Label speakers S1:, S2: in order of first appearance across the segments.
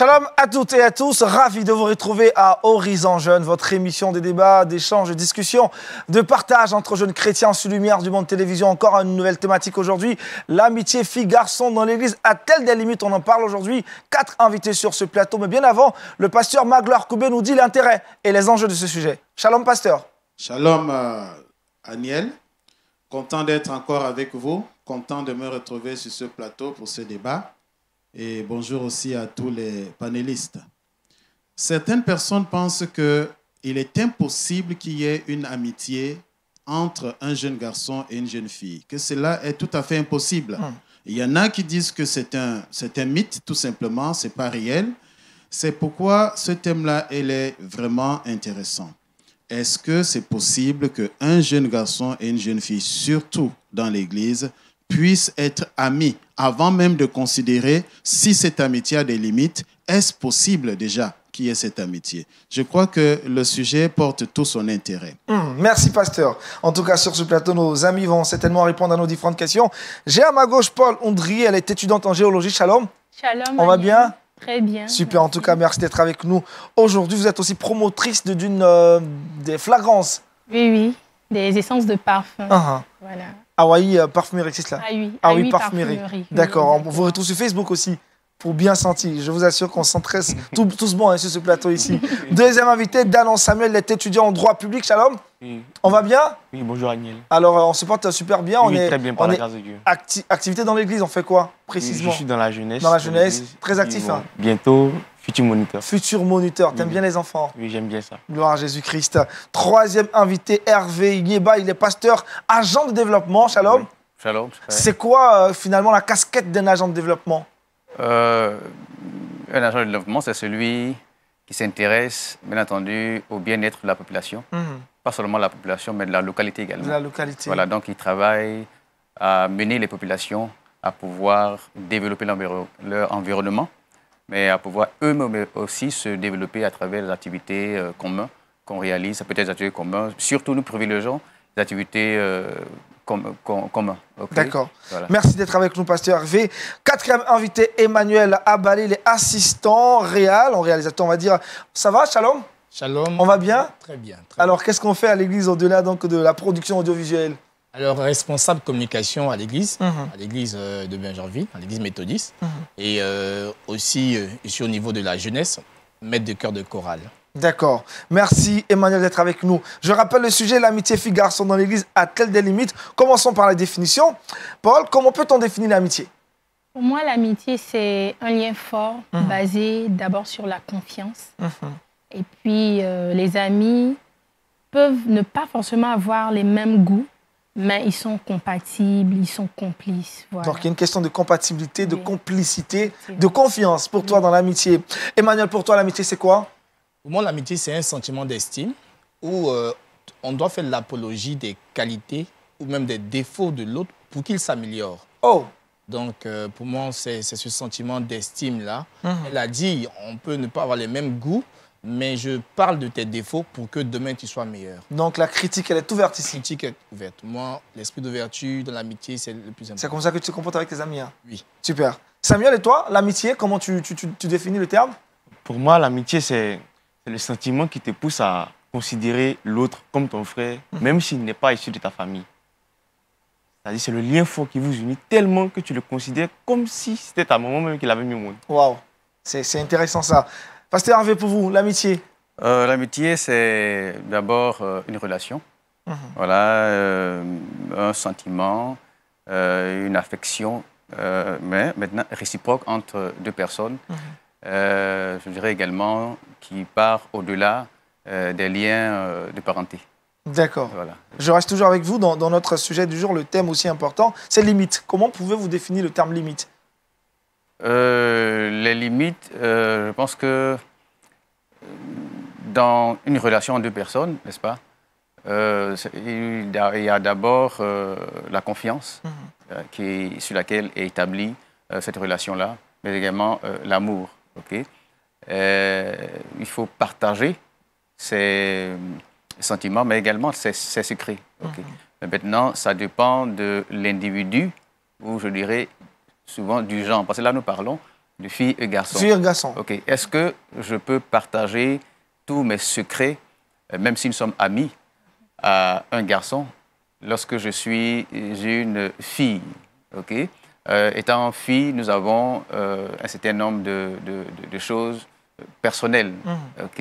S1: Shalom à toutes et à tous, ravi de vous retrouver à Horizon Jeune, votre émission des débats, d'échanges, de discussions, de partage entre jeunes chrétiens sous lumière du monde télévision. Encore une nouvelle thématique aujourd'hui, l'amitié fille-garçon dans l'église a-t-elle des limites On en parle aujourd'hui, quatre invités sur ce plateau, mais bien avant, le pasteur Magloire Koubé nous dit l'intérêt
S2: et les enjeux de ce sujet. Shalom pasteur. Shalom euh, Aniel, content d'être encore avec vous, content de me retrouver sur ce plateau pour ce débat et bonjour aussi à tous les panélistes. Certaines personnes pensent qu'il est impossible qu'il y ait une amitié entre un jeune garçon et une jeune fille, que cela est tout à fait impossible. Hmm. Il y en a qui disent que c'est un, c'est un mythe, tout simplement, c'est pas réel. C'est pourquoi ce thème-là, il est vraiment intéressant. Est-ce que c'est possible qu'un jeune garçon et une jeune fille, surtout dans l'Église, puissent être amis avant même de considérer si cette amitié a des limites. Est-ce possible déjà qui est cette amitié. Je crois que le sujet porte tout son intérêt.
S1: Hmm, merci, pasteur. En tout cas, sur ce plateau, nos amis vont certainement répondre à nos différentes questions. J'ai à ma gauche Paul Ondry, elle est étudiante en géologie. Shalom.
S3: Shalom. On va bien Très bien. Super,
S1: en tout cas, merci d'être avec nous. Aujourd'hui, vous êtes aussi promotrice d'une de, euh, des flagrances.
S3: Oui, oui, des essences de parfum. Ah, ah. Voilà.
S1: Hawaii euh, Parfumerie, c'est cela Ah oui, ah ah Parfumerie. D'accord. on vous retrouve sur Facebook aussi pour bien sentir. Je vous assure qu'on sent très, tout, tous bons hein, sur ce plateau ici. Deuxième invité, Danon Samuel, est étudiant en droit public. Shalom. Mm. On va bien
S4: Oui, bonjour Agnès.
S1: Alors, euh, on se porte super bien. on est, très bien, par la grâce de Dieu. activité dans l'église, on fait quoi précisément Je suis dans la jeunesse. Dans la jeunesse, très actif. Hein.
S4: Bientôt, Futur moniteur.
S1: Futur moniteur. T'aimes bien les enfants Oui, j'aime bien ça. Gloire à Jésus-Christ. Troisième invité, Hervé Igneba. Il est pasteur, agent de développement. Shalom.
S5: Shalom. C'est
S1: quoi euh, finalement la casquette d'un agent de développement
S5: euh, Un agent de développement, c'est celui qui s'intéresse, bien entendu, au bien-être de la population. Mhm. Pas seulement la population, mais de la localité également. De la
S4: localité. Voilà,
S5: donc il travaille à mener les populations à pouvoir développer leur environnement mais à pouvoir eux-mêmes aussi se développer à travers les activités euh, communes qu'on réalise, peut-être des activités communes. Surtout, nous privilégions les activités euh, communes. D'accord. Merci
S1: d'être avec nous, Pasteur Hervé. Quatrième invité, Emmanuel Abalé, les assistants réels, en réalisateur, on va dire. Ça va, Shalom Shalom. On va bien Très bien. Alors, qu'est-ce qu'on fait à l'église au-delà de la production audiovisuelle
S6: alors, responsable communication à l'église, mhm. à l'église euh, de Benjerville, à l'église méthodiste, mhm. et euh, aussi, euh, ici au niveau de la jeunesse, maître de chœur de chorale.
S1: D'accord. Merci Emmanuel d'être avec nous. Je rappelle le sujet, l'amitié fille-garçon dans l'église a-t-elle des limites Commençons par la définition. Paul, comment peut-on définir l'amitié
S3: Pour moi, l'amitié, c'est un lien fort mhm. basé d'abord sur la confiance. Et puis, les amis peuvent ne pas forcément avoir les mêmes goûts, mais ils sont compatibles, ils sont complices. Donc
S1: il y a une question de compatibilité, de complicité, de confiance pour toi dans l'amitié. Emmanuel, pour toi, l'amitié, c'est quoi Pour moi, l'amitié, c'est un
S6: sentiment d'estime où euh, on doit faire l'apologie des qualités ou même des défauts de l'autre pour qu'il s'améliore. Oh donc, euh, pour moi, c'est ce sentiment d'estime-là. Mhm. Elle a dit, on peut ne pas avoir les mêmes goûts, mais je parle de tes défauts pour que demain tu sois meilleur.
S1: Donc la critique,
S6: elle est ouverte ici. La critique est ouverte. Moi, l'esprit d'ouverture de l'amitié, c'est le plus important. C'est comme ça que tu te comportes avec tes amis. Hein?
S4: Oui. Super. Samuel, et toi, l'amitié, comment tu, tu, tu, définis le terme Pour moi, l'amitié, c'est le sentiment qui te pousse à considérer l'autre comme ton frère, hmm. même s'il n'est pas issu de ta famille. C'est-à-dire, c'est le lien fort qui vous unit tellement que tu le considères comme si c'était ta maman même qui l'avait mis au monde. Waouh, c'est intéressant ça. Pasteur Hervé, pour vous, l'amitié euh, L'amitié,
S5: c'est d'abord euh, une relation. Mhm. Voilà, euh, un sentiment, une affection, mais maintenant réciproque entre deux personnes. Mhm. je dirais également qui part au-delà des liens de parenté. D'accord. Voilà.
S1: Je reste toujours avec vous dans, dans notre sujet du jour, le thème aussi important, c'est limite. Comment pouvez-vous définir le terme limite
S5: euh, les limites, euh, je pense que dans une relation entre deux personnes, n'est-ce pas euh, il y a d'abord la confiance mhm. sur laquelle est établie cette relation-là, mais également l'amour. ok il faut partager ces sentiments, mais également ses, secrets. Mhm. maintenant, ça dépend de l'individu, ou je dirais souvent du genre, parce que là nous parlons de filles et garçons. Filles et Ok. Est-ce que je peux partager tous mes secrets, euh, même si nous sommes amis, à un garçon lorsque je suis une fille Ok. Euh, étant fille, nous avons euh, un certain nombre de, choses personnelles. Mhm. Ok.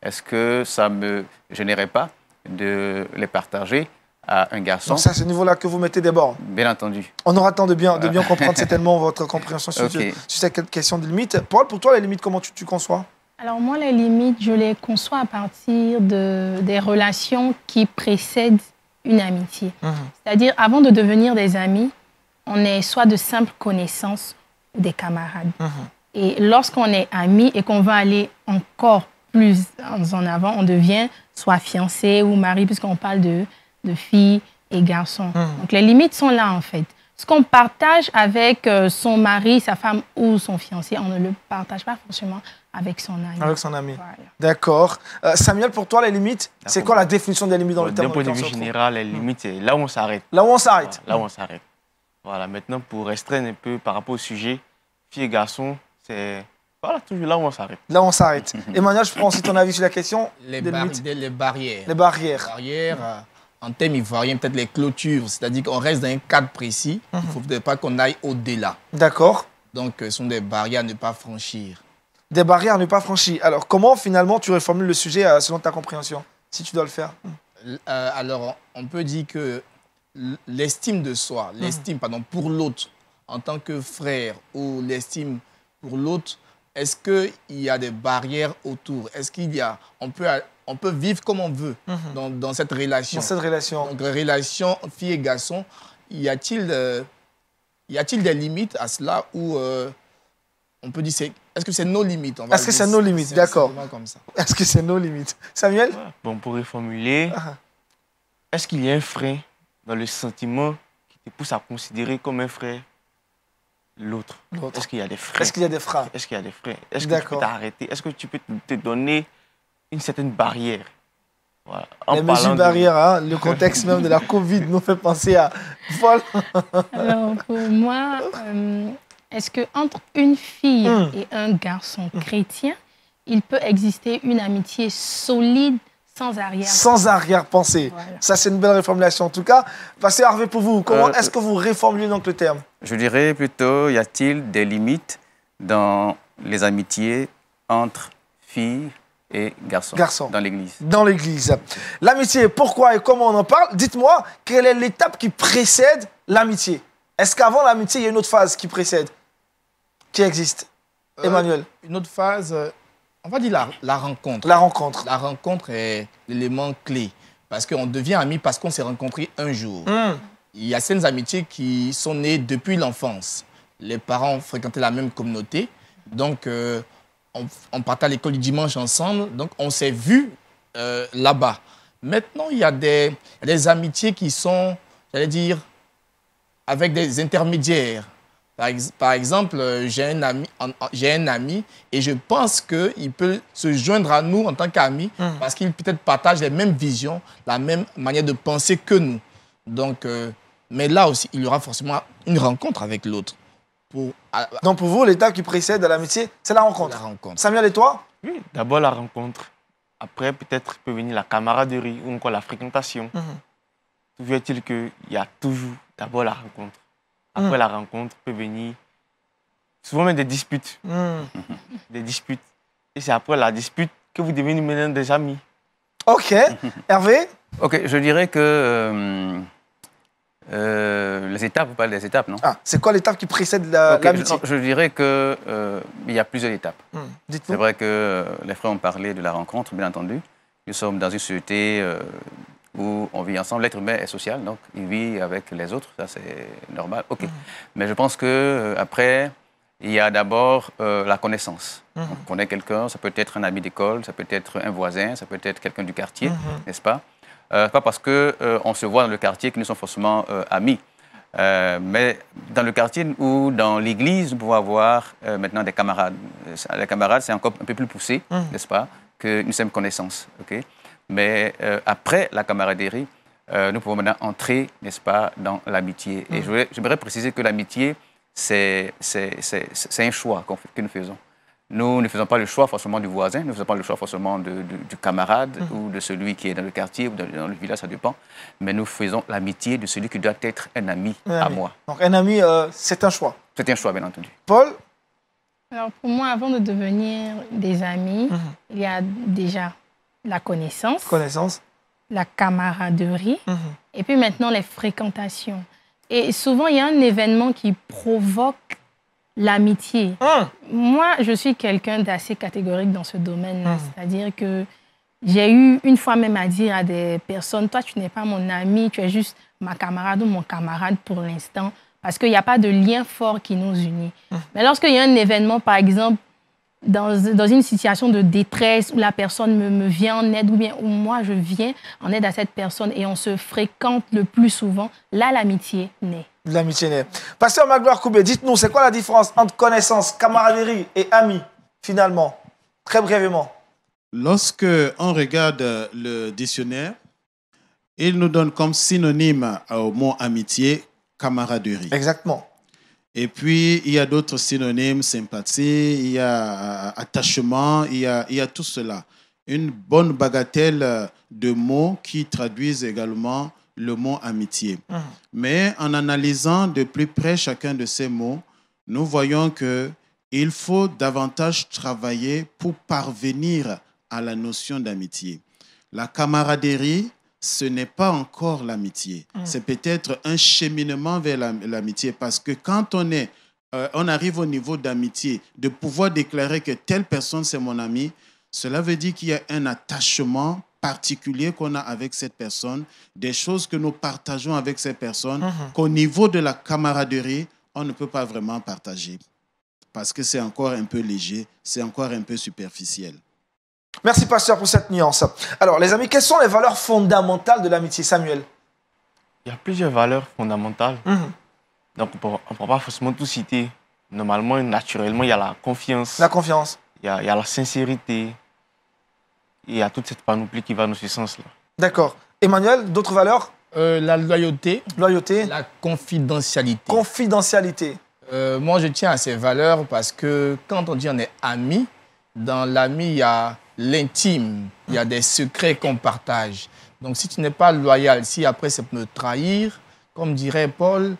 S5: Est-ce que ça me gênerait pas de les partager à un garçon. c'est à ce
S1: niveau-là que vous mettez des
S5: Bien entendu.
S1: On aura temps de bien, euh. comprendre, certainement votre compréhension sur, cette question de limites. Paul, pour toi, les limites, comment tu, conçois
S3: Alors moi, les limites, je les conçois à partir des relations qui précèdent une amitié. Mhm. C'est-à-dire, avant de devenir des amis, on est soit de simples connaissances des camarades. Mhm. Et lorsqu'on est amis et qu'on va aller encore plus en avant, on devient soit fiancé ou mari, puisqu'on parle de de filles et garçons. Hmm. Donc les limites sont là en fait. Ce qu'on partage avec euh, son mari, sa femme ou son fiancé, on ne le partage pas forcément avec son ami. Avec
S1: son ami. D'accord. Euh, Samuel, pour toi, les limites, c'est quoi la définition des limites dans le terme D'un point de vue
S4: général, les limites, c'est là où on s'arrête. Là où on s'arrête. là où on s'arrête. Voilà, maintenant, pour restreindre un peu par rapport au sujet, filles et garçons, c'est voilà, toujours là où on s'arrête.
S1: Là où on s'arrête. Emmanuel, je prends aussi ton avis sur la question.
S4: Les,
S6: des limites. les barrières. Les barrières. Les en termes ivoiriens, peut-être les clôtures, c'est-à-dire qu'on reste dans un cadre précis, il ne mhm. faut pas qu'on aille au-delà. D'accord. Donc, euh, ce sont des barrières à ne pas franchir.
S1: Des barrières à ne pas franchir. Alors, comment finalement tu reformules le sujet euh, selon ta compréhension, si tu dois le faire
S6: euh, Alors, on peut dire que l'estime de soi, mhm. l'estime, pardon, pour l'autre, en tant que frère, ou l'estime pour l'autre, est-ce qu'il y a des barrières autour Est-ce qu'il y a... On peut, on peut vivre comme on veut mhm. dans, dans, cette relation. Dans cette relation. Donc, relation fille et garçon, y a-t-il euh, des limites à cela ou euh, on peut dire... Est-ce que c'est nos limites Est-ce que c'est nos limites D'accord.
S1: Est-ce que c'est nos limites
S4: Samuel Bon, pour reformuler, ah ah. est-ce qu'il y a un frein dans le sentiment qui te pousse à considérer comme un frère l'autre. Est-ce qu'il y a des frais Est-ce qu'il y a des frais Est-ce qu'il y a des frais Est-ce que tu peux t'arrêter Est-ce que tu peux te donner une certaine barrière voilà. Les mesures
S1: hein, le contexte même de la Covid nous fait penser à... Voilà.
S3: Alors, pour euh, moi, euh, est-ce qu'entre une fille hum. et un garçon chrétien, il peut exister une amitié solide sans arrière. Sans
S1: arrière-pensée. Ça, c'est une belle réformulation, En tout cas, passez Harvey, pour
S5: vous. Comment euh, est-ce que
S1: vous réformulez donc le terme
S5: Je dirais plutôt, y a-t-il des limites dans les amitiés entre filles et garçons Garçons. dans l'Église
S1: Dans l'Église. L'amitié, pourquoi et comment on en parle Dites-moi, quelle est l'étape qui précède l'amitié Est-ce qu'avant l'amitié, il y a une autre phase qui précède Qui existe euh, Emmanuel Une autre phase euh, on va dire la, rencontre. La rencontre. La rencontre
S6: est l'élément clé. Parce qu'on devient ami parce qu'on s'est rencontré un jour. Hmm. Il y a certaines amitiés qui sont nées depuis l'enfance. Les parents fréquentaient la même communauté. Donc, euh, on, partait à l'école du dimanche ensemble. Donc, on s'est vus euh, là-bas. Maintenant, il y a des amitiés qui sont, j'allais dire, avec des intermédiaires. Par, exemple, euh, j'ai un, ami, j'ai un ami et je pense qu'il peut se joindre à nous en tant qu'ami hmm. parce qu'il peut-être partage les mêmes visions, la même manière de penser que nous. Donc, euh, mais là aussi, il y aura forcément une rencontre avec l'autre. Donc pour vous, l'état qui précède
S1: l'amitié, c'est la rencontre. La rencontre. Samuel et toi Oui,
S4: d'abord la rencontre. Après, peut-être peut venir la camaraderie ou encore la fréquentation. Hmm. Toujours il qu'il y a toujours d'abord la rencontre. Ah. après la rencontre peut venir souvent même des disputes. Hmm. Des disputes. Et c'est après la dispute que vous devenez maintenant des amis. Ok. Hervé
S5: Ok, je dirais que. Euh, euh, les étapes, vous parlez des étapes, non ah,
S1: C'est quoi l'étape qui précède la, okay,
S5: je, dirais qu'il euh, y a plusieurs étapes. Hmm, c'est vrai que euh, les frères ont parlé de la rencontre, bien entendu. Nous sommes dans une société où on vit ensemble. L'être humain est social, donc il vit avec les autres, ça c'est normal. Ok. Mais je pense que euh, après, il y a d'abord euh, la connaissance. Mhm. On connaît quelqu'un, ça peut être un ami d'école, ça peut être un voisin, ça peut être quelqu'un du quartier, mhm. n'est-ce pas euh, Pas parce que on se voit dans le quartier que nous sommes forcément amis. mais dans le quartier ou dans l'église, nous pouvons avoir maintenant des camarades. Les camarades, c'est encore un peu plus poussé, mhm. n'est-ce pas, qu'une simple connaissance. ok mais euh, après la camaraderie, euh, nous pouvons maintenant entrer, n'est-ce pas, dans l'amitié. Et mm. j'aimerais préciser que l'amitié, c'est, c'est, un choix que nous faisons. Nous ne faisons pas le choix forcément du voisin, nous ne faisons pas le choix forcément du camarade mm. ou de celui qui est dans le quartier ou dans, le village, ça dépend. Mais nous faisons l'amitié de celui qui doit être un ami, à moi. Donc un ami, euh, c'est un choix. C'est un choix, bien entendu.
S3: Paul Alors pour moi, avant de devenir des amis, mm-hmm. il y a déjà la connaissance. La camaraderie. Mhm. Et puis maintenant, les fréquentations. Et souvent, il y a un événement qui provoque l'amitié. Hein? Moi, je suis quelqu'un d'assez catégorique dans ce domaine-là. Mhm. C'est-à-dire que j'ai eu une fois même à dire à des personnes, toi, tu n'es pas mon ami, tu es juste ma camarade ou mon camarade pour l'instant, parce qu'il n'y a pas de lien fort qui nous unit. Mhm. Mais lorsqu'il y a un événement, par exemple, dans, une situation de détresse où la personne me, me, vient en aide ou bien où moi je viens en aide à cette personne et on se fréquente le plus souvent, là l'amitié naît.
S1: L'amitié naît. Pasteur Magloire Koubé, dites-nous, c'est quoi la différence entre connaissance, camaraderie
S2: et ami, finalement Très brièvement. Lorsque on regarde le dictionnaire, il nous donne comme synonyme euh, au mot amitié camaraderie. Exactement. Et puis, il y a d'autres synonymes, sympathie, il y a euh, attachement, il y a, tout cela. Une bonne bagatelle euh, de mots qui traduisent également le mot amitié. Ah. Mais en analysant de plus près chacun de ces mots, nous voyons que il faut davantage travailler pour parvenir à la notion d'amitié. La camaraderie ce n'est pas encore l'amitié. Mm. C'est peut-être un cheminement vers l'amitié parce que quand on est, euh, on arrive au niveau d'amitié, de pouvoir déclarer que telle personne c'est mon ami, cela veut dire qu'il y a un attachement particulier qu'on a avec cette personne, des choses que nous partageons avec cette personne, mm-hmm. qu'au niveau de la camaraderie, on ne peut pas vraiment partager parce que c'est encore un peu léger, c'est encore un peu superficiel. Merci, pasteur, pour cette nuance.
S1: Alors,
S4: les amis, quelles sont les valeurs fondamentales de l'amitié, Samuel Il y a plusieurs valeurs fondamentales. Mhm. Donc, on ne pourra pas forcément tout citer. Normalement, naturellement, il y a la confiance. La confiance. Il y a, la sincérité. Il y a toute cette panoplie qui va dans ce sens-là.
S1: D'accord. Emmanuel, d'autres valeurs euh, La loyauté. Loyauté. La
S6: confidentialité. Confidentialité. Euh, moi, je tiens à ces valeurs parce que quand on dit on est ami, dans l'ami, il y a l'intime. Il y a des secrets qu'on partage. Donc si tu n'es pas loyal, si après c'est me trahir, comme dirait Paul,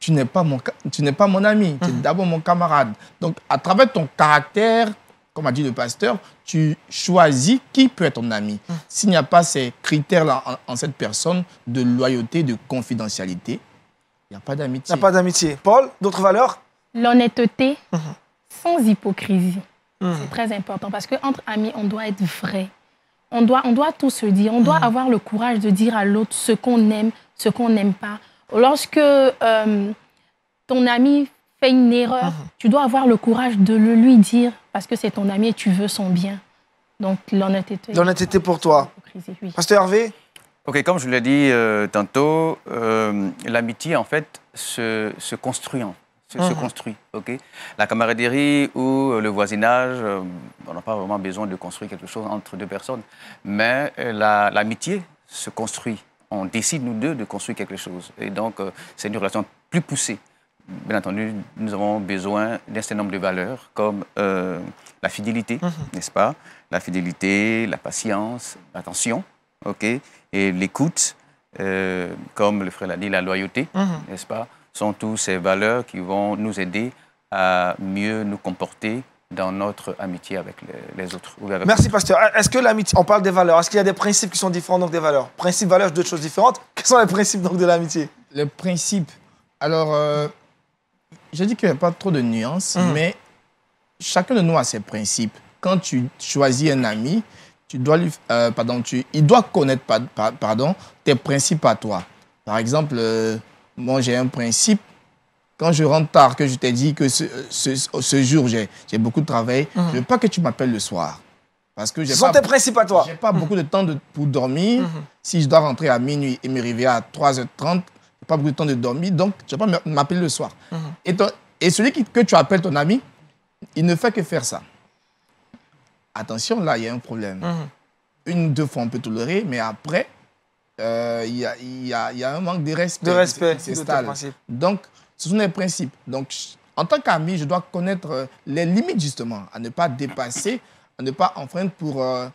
S6: tu n'es pas mon, tu n'es pas mon ami, tu es mhm. d'abord mon camarade. Donc à travers ton caractère, comme a dit le pasteur, tu choisis qui peut être ton ami. Mhm. S'il n'y a pas ces critères-là en, cette personne de loyauté, de confidentialité,
S1: il n'y a pas d'amitié. Il n'y a pas d'amitié. Paul, d'autres
S3: valeurs L'honnêteté, mhm. sans hypocrisie. Mm. C'est très important parce qu'entre amis, on doit être vrai. On doit, on doit tout se dire. On doit mm. avoir le courage de dire à l'autre ce qu'on aime, ce qu'on n'aime pas. Lorsque euh, ton ami fait une erreur, mm-hmm. tu dois avoir le courage de le lui dire parce que c'est ton ami et tu veux son bien. Donc l'honnêteté. L'honnêteté
S1: pour toi.
S5: Pasteur Hervé Ok, comme je l'ai dit euh, tantôt, euh, l'amitié en fait se, se construit en se, mhm. construit. ok. la camaraderie ou euh, le voisinage, euh, on n'a pas vraiment besoin de construire quelque chose entre deux personnes, mais euh, l'amitié se construit. On décide, nous deux, de construire quelque chose. Et donc, c'est une relation plus poussée. Bien entendu, nous avons besoin d'un certain nombre de valeurs, comme la fidélité, mhm. n'est-ce pas La fidélité, la patience, l'attention, ok Et l'écoute, comme le frère l'a dit, la loyauté, mhm. n'est-ce pas sont toutes ces valeurs qui vont nous aider à mieux nous comporter dans notre amitié avec les, autres. Merci,
S1: pasteur. Ah, est-ce que l'amitié, on parle des valeurs, est-ce qu'il y a des principes qui sont différents, donc des valeurs Principes, valeurs, deux choses différentes. Quels sont les principes donc de l'amitié Les principes. Alors, j'ai euh, je dis qu'il n'y a pas trop de nuances, hum. mais
S6: chacun de nous a ses principes. Quand tu choisis un ami, tu dois lui, euh, pardon, tu, il doit connaître pardon, tes principes à toi. Par exemple, euh, moi j'ai un principe. Quand je rentre tard, que je t'ai dit que ce, jour j'ai beaucoup de travail, mhm. je ne veux pas que tu m'appelles le soir. Parce que j'ai pas, tes
S1: principes à toi. J'ai pas beaucoup
S6: de temps de, pour dormir. Mhm. Si je dois rentrer à minuit et me réveiller à 3h30, n'ai pas beaucoup de temps de dormir, donc je veux pas m'appeler le soir. Mhm. Et, et, celui que tu appelles ton ami, il ne fait que faire ça. Attention, là, il y a un problème. Une deux fois, on peut tolérer, mais après, euh, il y, a un manque de respect. De respect, c'est Donc, ce sont des principes. Donc, en tant qu'ami, je dois connaître euh, les limites, justement, à ne pas dépasser, à ne pas enfreindre pour euh,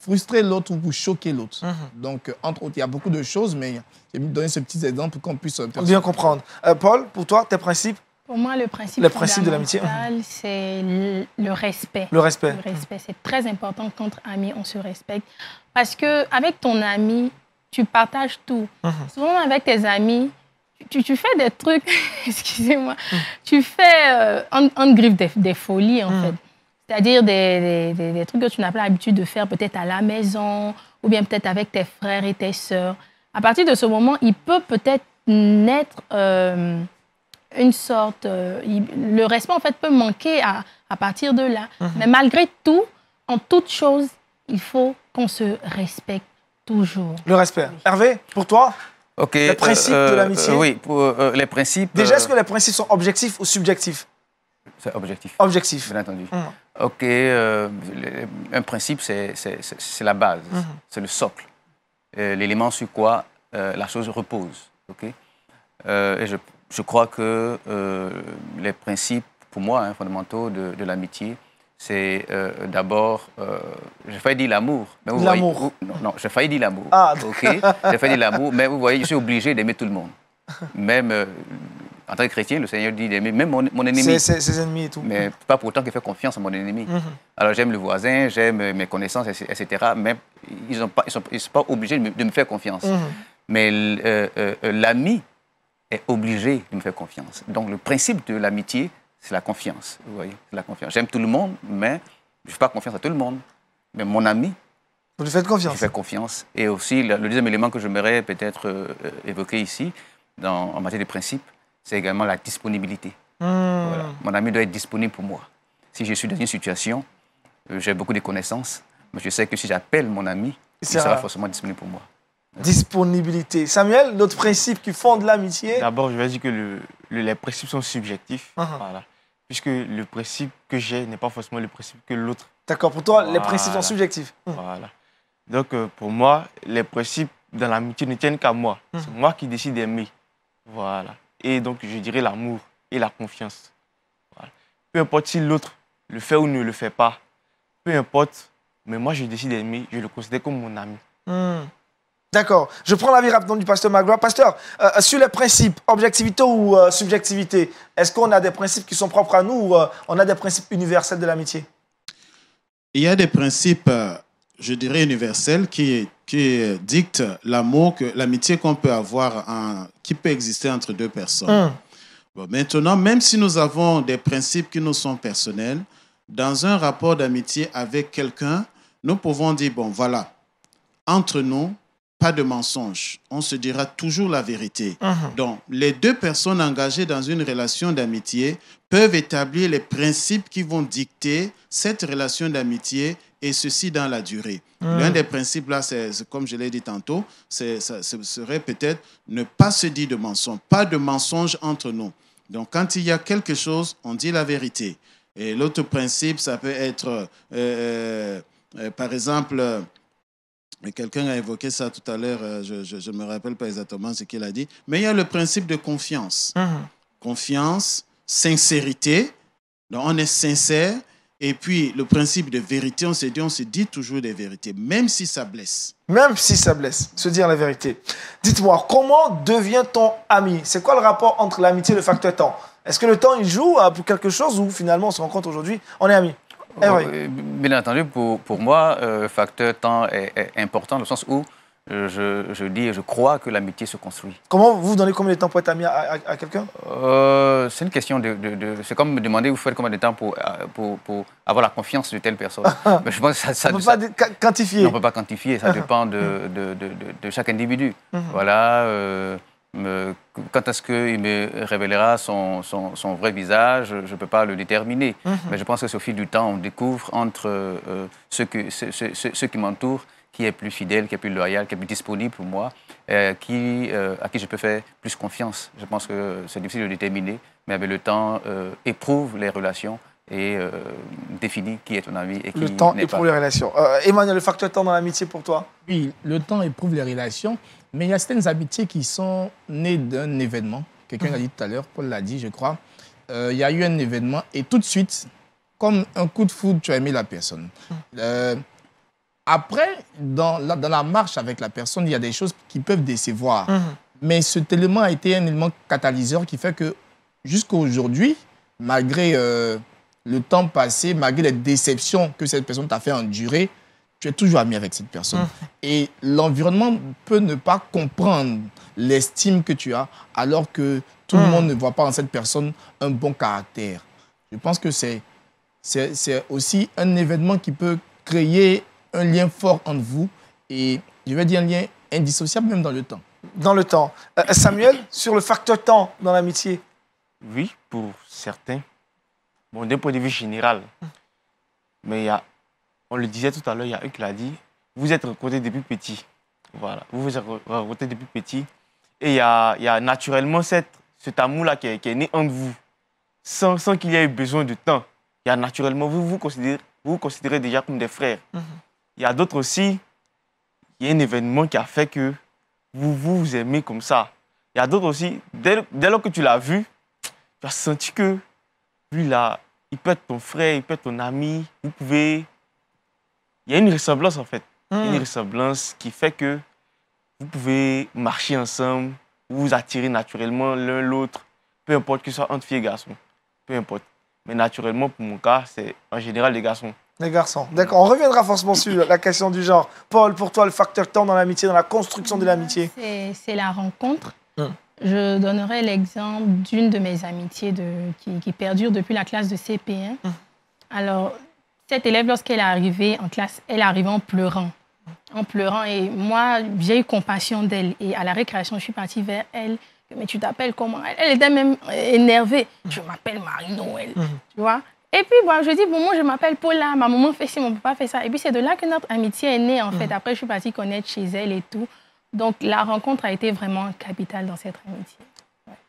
S6: frustrer l'autre ou pour choquer l'autre. Mhm. Donc, entre autres, il y a beaucoup de choses, mais j'ai donner ce petit exemple pour qu'on puisse bien
S1: comprendre. Paul, pour toi, tes principes
S3: pour moi, le principe, le principe de l'amitié, hein. c'est le, respect. Le respect. Le respect, c'est très important. qu'entre amis, on se respecte. Parce que avec ton ami, tu partages tout. Mhm. Souvent avec tes amis, tu, fais des trucs, excusez-moi, mhm. tu fais euh, un griffe des, folies en mhm. fait. C'est-à-dire des, des, trucs que tu n'as pas l'habitude de faire peut-être à la maison ou bien peut-être avec tes frères et tes sœurs. À partir de ce moment, il peut peut-être naître euh, une sorte... Euh, le respect, en fait, peut manquer à, à partir de là. Mais malgré tout, en toute chose, il faut qu'on se respecte. Toujours.
S1: Le respect. Hervé, pour toi
S5: Les principes de euh, l'amitié euh, Oui, pour, euh, les principes. Déjà, est-ce que
S1: les principes sont objectifs ou subjectifs C'est objectif. Objectif.
S5: Bien entendu. Hum. Ok, un principe, c'est la base, hum. c'est le socle, l'élément sur quoi la chose repose. Ok Et je, je, crois que les principes, pour moi, hein, fondamentaux de, de l'amitié, c'est euh, d'abord, euh, j'ai failli dire l'amour. L'amour Non, non j'ai failli dire l'amour. Ah, ok. j'ai failli dire l'amour, mais vous voyez, je suis obligé d'aimer tout le monde. Même euh, en tant que chrétien, le Seigneur dit d'aimer même mon, ennemi. Ses, ses,
S1: ennemis et tout. Mais
S5: pas pour autant qu'il fait confiance à mon ennemi. Mhm. Alors j'aime le voisin, j'aime mes connaissances, etc. Mais ils ne sont, sont, pas obligés de me, faire confiance. Mhm. Mais l'ami est obligé de me faire confiance. Donc le principe de l'amitié, c'est la confiance. Vous voyez, la confiance. J'aime tout le monde, mais je ne fais pas confiance à tout le monde. Mais mon ami. Vous lui faites confiance. Je fais confiance. Et aussi, le deuxième élément que j'aimerais peut-être euh, évoquer ici, en matière de principe, c'est également la disponibilité. Hmm. Mon ami doit être disponible pour moi. Si je suis dans une situation, euh, j'ai beaucoup de connaissances, mais je sais que si j'appelle mon ami,
S1: il sera
S4: forcément disponible pour moi.
S1: Disponibilité. Samuel, notre principe qui fonde l'amitié.
S4: D'abord, je vais dire que les principes sont subjectifs. Uh-huh. voilà puisque le principe que j'ai n'est pas forcément le principe que l'autre. D'accord, pour toi, les principes sont subjectifs. Voilà. Donc, euh, pour moi, les principes dans l'amitié ne tiennent qu'à moi. Hum. C'est moi qui décide d'aimer. Voilà. Et donc, je dirais l'amour et la confiance. Peu importe si l'autre le fait ou ne le fait pas, peu importe, mais moi, je décide d'aimer, je le considère comme mon ami.
S1: Hum. D'accord. Je prends l'avis rapidement du pasteur Magloire. Pasteur, euh, euh, sur les principes, objectivité ou euh, subjectivité, est-ce qu'on a des principes qui sont propres à nous ou on a des principes universels de l'amitié
S2: Il y a des principes, je dirais, universels qui, qui dictent l'amour, que, l'amitié qu'on peut avoir, qui peut exister entre deux personnes. Hum. Bon, maintenant, même si nous avons des principes qui nous sont personnels, dans un rapport d'amitié avec quelqu'un, nous pouvons dire, bon, voilà, entre nous, pas de mensonge. On se dira toujours la vérité. Uh-huh. Donc, les deux personnes engagées dans une relation d'amitié peuvent établir les principes qui vont dicter cette relation d'amitié et ceci dans la durée. Uh-huh. L'un des principes là, c'est comme je l'ai dit tantôt, c'est, ce serait peut-être ne pas se dire de mensonge, pas de mensonge entre nous. Donc, quand il y a quelque chose, on dit la vérité. Et l'autre principe, ça peut être, euh, euh, euh, par exemple, mais quelqu'un a évoqué ça tout à l'heure, euh, je ne me rappelle pas exactement ce qu'il a dit, mais il y a le principe de confiance. Mm-hmm. Confiance, sincérité, donc on est sincère, et puis le principe de vérité, on se dit, on se dit toujours des vérités, même si ça blesse. Même si ça blesse, se dire la vérité. Dites-moi, comment devient-on ami
S1: C'est quoi le rapport entre l'amitié et le facteur temps Est-ce que le temps, il joue pour quelque chose ou finalement on se rencontre aujourd'hui, on est amis
S5: eh euh, bien entendu, pour, pour moi, euh, facteur temps est, important dans le sens où je, je dis et je crois que l'amitié se construit.
S1: Comment vous donnez combien de temps pour être ami à, à, quelqu'un
S5: euh, C'est une question de. c'est comme me demander vous faites combien de temps pour, pour, pour avoir la confiance de telle personne. ça, on ne peut pas quantifier. on ne peut pas quantifier, ça dépend de, de chaque individu. Mhm. Voilà. Euh, euh, quand est-ce qu'il me révélera son, vrai visage Je ne peux pas le déterminer. Mhm. Mais je pense que au fil du temps, on découvre entre euh, ceux, qui m'entourent qui est plus fidèle, qui est plus loyal, qui est plus disponible pour moi, euh, qui, à qui je peux faire plus confiance. Je pense que c'est difficile de déterminer, mais avec le temps, éprouve les relations et définit qui est ton ami et qui Le temps éprouve les
S1: relations. Emmanuel, le facteur temps dans l'amitié pour toi
S6: Oui, le temps éprouve les relations. Mais il y a certaines amitiés qui sont nées d'un événement. Quelqu'un l'a dit tout à l'heure, Paul l'a dit, je crois. Euh, il y a eu un événement et tout de suite, comme un coup de foudre, tu as aimé la personne. Mm. Euh, après, dans la, dans la, marche avec la personne, il y a des choses qui peuvent décevoir. Mm-hmm. Mais cet élément a été un élément catalyseur qui fait que jusqu'à aujourd'hui, malgré euh, le temps passé, malgré les déceptions que cette personne t'a fait endurer, tu es toujours ami avec cette personne. Mm. Et l'environnement peut ne pas comprendre l'estime que tu as, alors que tout le mm. monde ne voit pas en cette personne un bon caractère. Je pense que c'est aussi un événement qui peut créer un lien fort entre vous et je vais dire un lien indissociable même dans le temps. Dans le temps. Euh, Samuel, sur le facteur
S4: temps dans l'amitié Oui, pour certains. Bon, d'un point de vue général. Mm. Mais il y a on le disait tout à l'heure, il y a eu qui l'a dit, vous êtes rencontrés depuis petit. Voilà, vous vous êtes rencontrés depuis petit. Et il y a, naturellement cette, cet amour-là qui, est né entre vous, sans, qu'il y ait besoin de temps. Il y a naturellement, vous vous considérez, vous, considérez déjà comme des frères. Mm-hmm. Il y a d'autres aussi, il y a un événement qui a fait que vous vous, aimez comme ça. Il y a d'autres aussi, dès, dès, lors que tu l'as vu, tu as senti que lui, là, il peut être ton frère, il peut être ton ami, vous pouvez il y a une ressemblance en fait. Une hmm. ressemblance qui fait que vous pouvez marcher ensemble, vous vous attirez naturellement l'un l'autre, peu importe que ce soit entre filles et garçons, peu importe. Mais naturellement, pour mon cas, c'est en général les garçons.
S1: Les garçons. D'accord. On reviendra forcément sur la question du genre. Paul, pour toi, le facteur temps dans l'amitié, dans la construction de l'amitié
S3: ah, C'est la rencontre. Hmm. Je donnerai l'exemple d'une de mes amitiés de, qui, perdure depuis la classe de CP1. Hmm. Alors, cette élève, lorsqu'elle est arrivée en classe, elle est en pleurant. En pleurant. Et moi, j'ai eu compassion d'elle. Et à la récréation, je suis partie vers elle. Mais tu t'appelles comment Elle était même euh, énervée. Mhm. Je m'appelle Marie-Noël. Mhm. Tu vois et puis, bon, je dis, bon, moi, je m'appelle Paula, ma maman fait ci, mon papa fait ça. Et puis, c'est de là que notre amitié est née, en mhm. fait. Après, je suis partie connaître chez elle et tout. Donc, la rencontre a été vraiment capitale dans cette amitié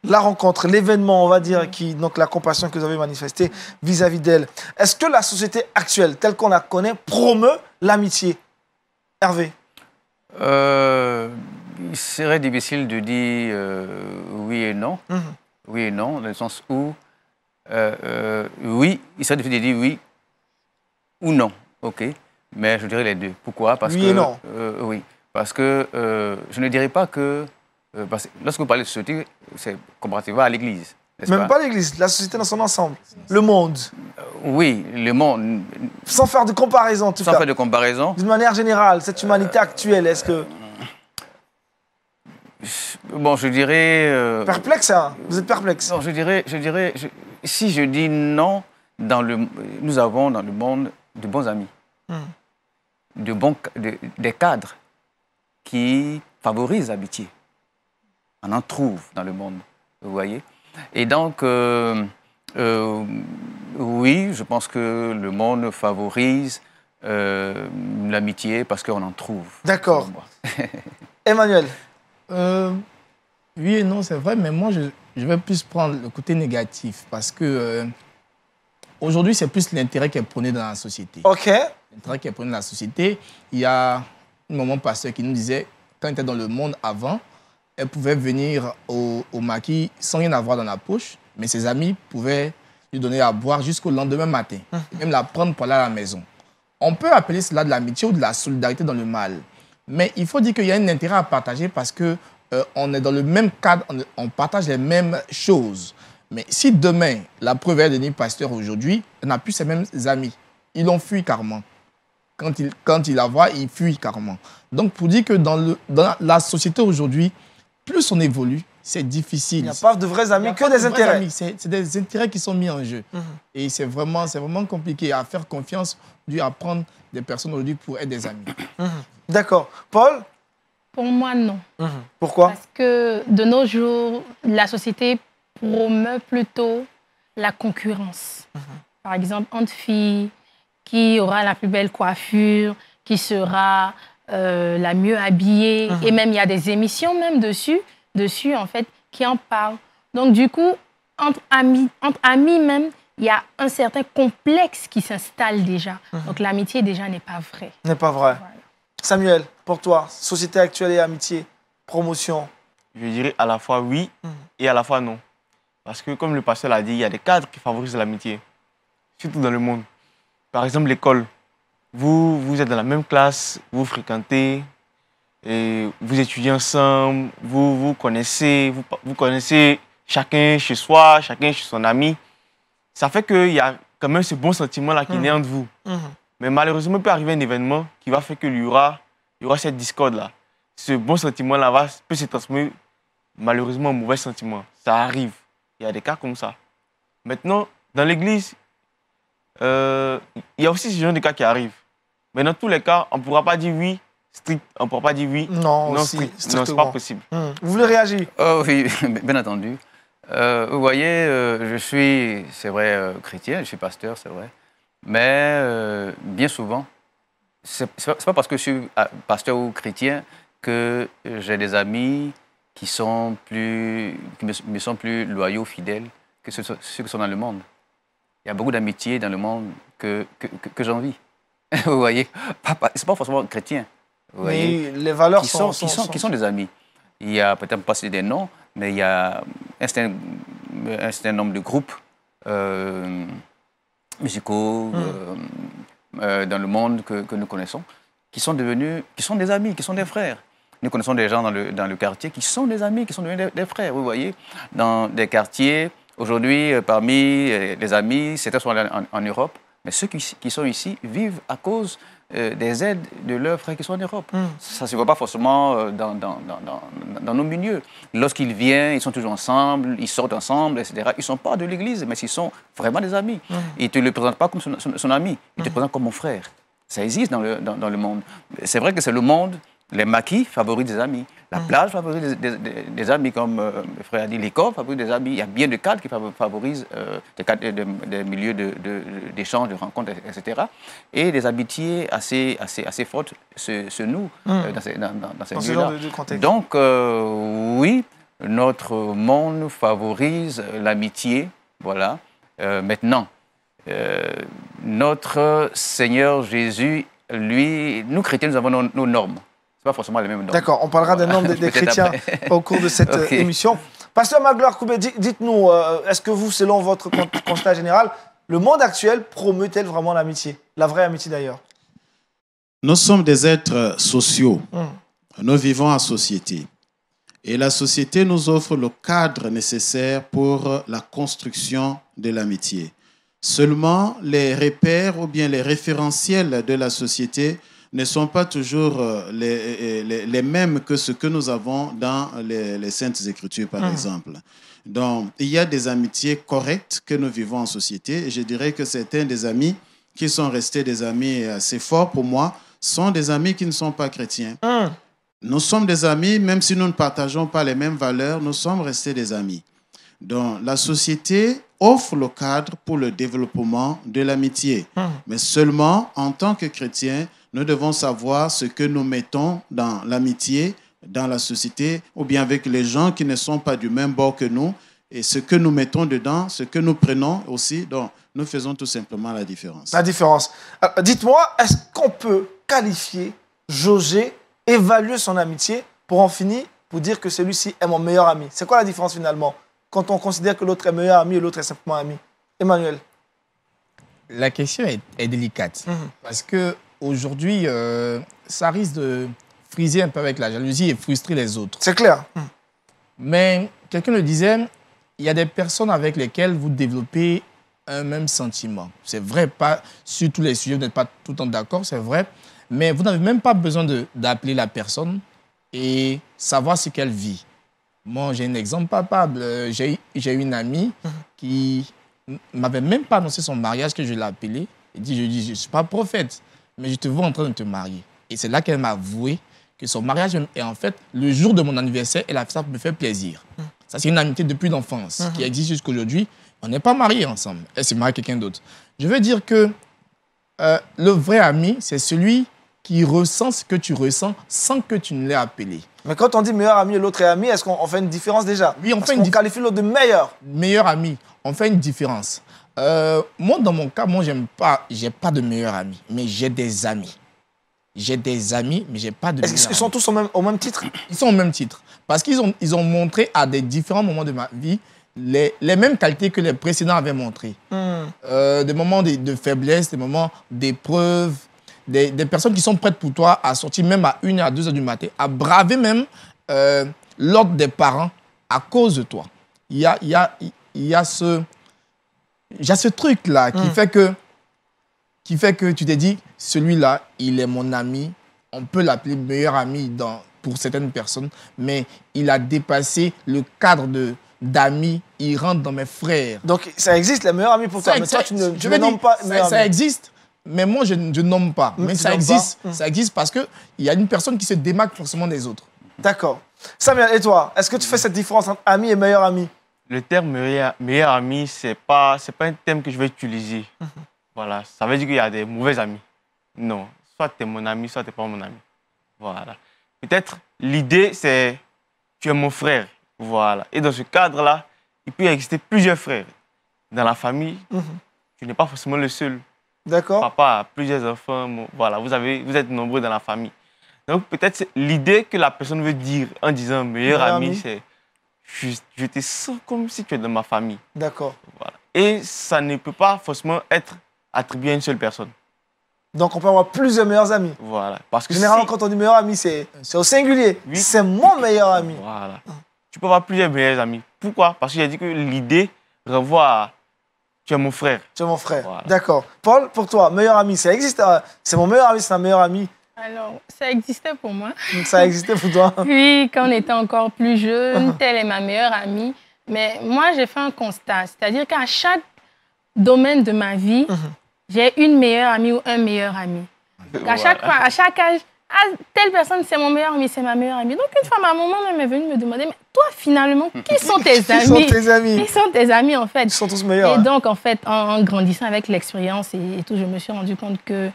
S1: la rencontre, l'événement, on va dire, qui, donc la compassion que vous avez manifestée vis-à-vis d'elle. Est-ce que la société actuelle, telle qu'on la connaît, promeut l'amitié Hervé
S5: euh, Il serait difficile de dire euh, oui et non. Mhm. Oui et non, dans le sens où, euh, oui, il serait difficile de dire oui ou non. OK Mais je dirais les deux. Pourquoi Parce oui que, et non. oui, parce que je ne dirais pas que euh, parce que lorsque vous parlez de société, c'est comparativement à l'Église. Même pas,
S1: l'Église, la société dans son ensemble, le monde. Euh, oui, le monde. Sans faire de comparaison, tout Sans faire de comparaison. D'une manière générale, cette humanité euh, actuelle, est-ce que.
S5: Bon, je dirais. Perplexe, hein Vous êtes perplexe. Non, je dirais. Je dirais Si je dis non, dans le... nous avons dans le monde de bons amis,
S1: hmm.
S5: de bons... des cadres qui favorisent l'amitié on en trouve dans le monde, vous voyez. Et donc, euh, euh, oui, je pense que le monde favorise euh, l'amitié parce qu'on en trouve.
S6: D'accord. Emmanuel Oui et non, c'est vrai, mais moi, je, vais plus prendre le côté négatif parce que aujourd'hui, c'est plus l'intérêt qui est dans la société. OK. L'intérêt qui est dans la société. Il y a un moment passé qui nous disait, quand il était dans le monde avant, elle pouvait venir au, au, maquis sans rien avoir dans la poche, mais ses amis pouvaient lui donner à boire jusqu'au lendemain matin, hein. même la prendre pour aller à la maison. On peut appeler cela de l'amitié ou de la solidarité dans le mal, mais il faut dire qu'il y a un intérêt à partager parce que euh, on est dans le même cadre, on, partage les mêmes choses. Mais si demain, la preuve est devenue pasteur aujourd'hui, n'a plus ses mêmes amis. Ils l'ont fui carrément. Quand il, quand il la voit, il fuit carrément. Donc, pour dire que dans, le, dans la société aujourd'hui, plus on évolue, c'est difficile. Il n'y a pas de vrais
S1: amis, que des intérêts.
S6: C'est des intérêts qui sont mis en jeu. Mhm. Et c'est vraiment, vraiment compliqué à faire confiance, dû à prendre des personnes aujourd'hui pour être des amis. Mhm. D'accord.
S3: Paul Pour moi, non.
S1: Mhm. Pourquoi Parce
S3: que de nos jours, la société promeut plutôt la concurrence. Par exemple, entre filles, qui aura la plus belle coiffure, qui sera euh, la mieux habillée. Mhm. Et même, il y a des émissions même dessus, dessus, en fait, qui en parlent. Donc, du coup, entre amis, entre amis même, il y a un certain complexe qui s'installe déjà. Mhm. Donc, l'amitié, déjà, n'est pas vraie.
S1: N'est pas vraie. Samuel, pour toi, société actuelle et amitié, promotion
S4: Je dirais à la fois oui mhm. et à la fois non. Parce que, comme le pasteur l'a dit, il y a des cadres qui favorisent l'amitié, surtout dans le monde. Par exemple, l'école vous, vous êtes dans la même classe, vous fréquentez, et vous étudiez ensemble, vous vous connaissez, vous, connaissez chacun chez soi, chacun chez son ami. Ça fait qu'il y a quand même ce bon sentiment-là qui naît mmh. entre vous. Mmh. Mais malheureusement, il peut arriver un événement qui va faire qu'il y aura, il y aura cette discorde-là. Ce bon sentiment-là peut se transformer malheureusement en mauvais sentiment. Ça arrive. Il y a des cas comme ça. Maintenant, dans l'Église, euh, il y a aussi ce genre de cas qui arrivent. Mais dans tous les cas, on ne pourra pas dire oui strict, on ne pourra pas dire oui. Non, non strict. Non, c'est pas possible. Hmm.
S5: Vous voulez réagir oh, Oui, bien entendu. Euh, vous voyez, euh, je suis, c'est vrai, euh, chrétien, je suis pasteur, c'est vrai. Mais bien souvent, n'est pas parce que je suis pasteur ou chrétien que j'ai des amis qui, sont plus, qui me, sont plus loyaux, fidèles que ceux, ceux, qui sont dans le monde. Il y a beaucoup d'amitié dans le monde que, que, que, que j'envie. vous voyez, c'est pas forcément chrétien.
S1: Vous voyez, les valeurs qui sont, qui sont, qui sont des
S5: amis. Il y a peut-être pas des noms, mais il y a un certain, un nombre de groupes euh, musicaux hmm. euh, euh, dans le monde que, que, nous connaissons, qui sont devenus, qui sont des amis, qui sont des frères. Nous connaissons des gens dans le, dans le quartier qui sont des amis, qui sont devenus des, frères. Vous voyez, dans des quartiers aujourd'hui, parmi les amis, c'était à en Europe, mais ceux qui, sont ici vivent à cause euh, des aides de leurs frères qui sont en Europe. Hmm. Ça ne se voit pas forcément euh, dans, dans, nos milieux. Lorsqu'ils viennent, ils sont toujours ensemble, ils sortent ensemble, etc. Ils ne sont pas de l'Église, mais ils sont vraiment des amis. Hmm. Ils ne te le présentent pas comme son, ami, ils te hmm. présentent comme mon frère. Ça existe dans le, le monde. C'est vrai que c'est le monde les maquis favorisent des amis. La hmm. plage favorise des, amis, comme le euh, frère a dit, favorise des amis. Il y a bien de cadres qui favorisent euh, des, milieux d'échange, de, de, de, rencontres, etc. Et des amitiés assez, assez, assez fortes se, se nouent hmm. euh, dans, ces, dans, dans ces Donc, oui, notre monde favorise l'amitié, voilà. maintenant, notre Seigneur Jésus, lui, nous chrétiens, nous avons nos normes pas forcément les mêmes noms. D'accord,
S1: on parlera des nombre des, chrétiens au cours de cette euh, émission. Pasteur Magloire Koubé, dites-nous, euh, est-ce que vous, selon votre constat général, le monde actuel promeut-elle vraiment l'amitié La vraie amitié d'ailleurs
S2: Nous sommes des êtres euh, sociaux. Hum. Nous vivons en société. Et la société nous offre le cadre nécessaire pour la construction de l'amitié. Seulement, les repères ou bien les référentiels de la société ne sont pas toujours euh, euh, les, les, mêmes que ce que nous avons dans les, les Saintes Écritures, par ah. exemple. Donc, il y a des amitiés correctes que nous vivons en société. Et je dirais que certains des amis qui sont restés des amis assez forts pour moi sont des amis qui ne sont pas chrétiens. Ah. Nous sommes des amis, même si nous ne partageons pas les mêmes valeurs, nous sommes restés des amis. Donc, la société offre le cadre pour le développement de l'amitié. Ah. Mais seulement en tant que chrétien, nous devons savoir ce que nous mettons dans l'amitié, dans la société, ou bien avec les gens qui ne sont pas du même bord que nous, et ce que nous mettons dedans, ce que nous prenons aussi. Donc, nous faisons tout simplement la différence. La différence. Euh, dites-moi, est-ce qu'on peut qualifier, jauger,
S1: évaluer son amitié pour en finir, pour dire que celui-ci est mon meilleur ami C'est quoi la différence finalement quand on considère que l'autre est meilleur ami et l'autre est simplement ami Emmanuel
S6: La question est, délicate mhm.
S1: parce que aujourd'hui, euh, ça risque de
S6: friser un peu avec la jalousie et frustrer les autres. C'est clair. Hmm. Mais quelqu'un le disait, il y a des personnes avec lesquelles vous développez un même sentiment. C'est vrai, pas sur tous les sujets, vous n'êtes pas tout le temps d'accord, c'est vrai, mais vous n'avez même pas besoin d'appeler la personne et savoir ce qu'elle vit. Moi, j'ai un exemple palpable. Euh, j'ai eu une amie mhm. qui m'avait même pas annoncé son mariage que je l'ai appelée. Elle dit, je dis, je ne suis pas prophète mais je te vois en train de te marier. Et c'est là qu'elle m'a avoué que son mariage est en fait le jour de mon anniversaire et fait ça me fait plaisir. Ça, c'est une amitié depuis l'enfance qui mhm. existe jusqu'à aujourd'hui. On n'est pas mariés ensemble. Elle s'est mariée à quelqu'un d'autre. Je veux dire que euh, le vrai ami, c'est celui qui ressent ce que tu ressens sans que tu ne l'aies appelé. Mais quand on dit meilleur ami et l'autre est ami, est-ce qu'on fait une différence déjà Oui, on fait une différence. qualifie l'autre de meilleur. Meilleur ami, on fait une différence. Euh, moi, dans mon cas, moi, j'aime pas, j'ai pas de meilleurs amis, mais j'ai des amis. J'ai des amis, mais j'ai pas de. Est-ce qu'ils sont tous au même, titre Ils sont au même titre. Parce qu'ils ont, ils ont montré à des différents moments de ma vie les, mêmes qualités que les précédents avaient montrées. Hmm. Euh, des moments de, faiblesse, des moments d'épreuve, des, personnes qui sont prêtes pour toi à sortir même à 1h, à 2 heures du matin, à braver même euh, l'ordre des parents à cause de toi. Il y a, il y a ce, j'ai ce truc-là qui, hmm. fait que, qui fait que tu t'es dit, celui-là, il est mon ami. On peut l'appeler meilleur ami dans, pour certaines personnes, mais il a dépassé le cadre de, d'amis, il rentre dans mes frères. Donc ça existe, la meilleur ami pour toi, mais toi tu ne, nommes pas. Ça, ça, existe, mais moi je, ne nomme pas. Hmm, mais ça existe, hmm. ça existe parce qu'il y a une personne qui se démarque
S1: forcément des autres. D'accord. Samuel, et toi, est-ce que tu fais cette différence entre ami et meilleur ami
S4: le terme meilleur, ami, ce n'est pas, pas un terme que je vais utiliser. Mhm. Voilà, ça veut dire qu'il y a des mauvais amis. Non, soit tu es mon ami, soit tu n'es pas mon ami. Voilà. Peut-être l'idée, c'est tu es mon frère. Voilà. Et dans ce cadre-là, il peut exister plusieurs frères. Dans la famille, mhm. tu n'es pas forcément le seul. D'accord. Papa a plusieurs enfants. Voilà, vous, avez, vous êtes nombreux dans la famille. Donc peut-être l'idée que la personne veut dire en disant meilleur, ami. c'est je, te comme si tu es dans ma famille. D'accord. Voilà. Et ça ne peut pas forcément être attribué à une seule personne. Donc on peut avoir plusieurs meilleurs amis. Voilà. Parce que Généralement,
S1: quand on dit meilleur ami, c'est au singulier. Oui. C'est mon meilleur ami.
S4: Voilà. Tu peux avoir plusieurs meilleurs amis. Pourquoi Parce que j'ai dit que l'idée revoir tu es mon frère. Tu es mon frère. D'accord. Paul, pour
S1: toi, meilleur ami, ça existe. Euh, c'est mon meilleur ami, c'est un meilleur ami.
S3: Alors, ça existait pour moi. Ça existait pour toi Oui, quand on était encore plus jeune, ah. telle est ma meilleure amie. Mais moi, j'ai fait un constat, c'est-à-dire qu'à chaque domaine de ma vie, mhm. j'ai une meilleure amie ou un meilleur ami. À chaque fois, à chaque âge, ah, telle personne, c'est mon meilleur ami, c'est ma meilleure amie. Donc, une fois, ma maman même est venue me demander, mais toi, finalement, qui sont tes amis Qui sont tes amis Qui sont tes amis, en fait Ils sont tous meilleurs. Et hein. donc, en fait, en, grandissant avec l'expérience et, et, tout, je me suis rendu compte que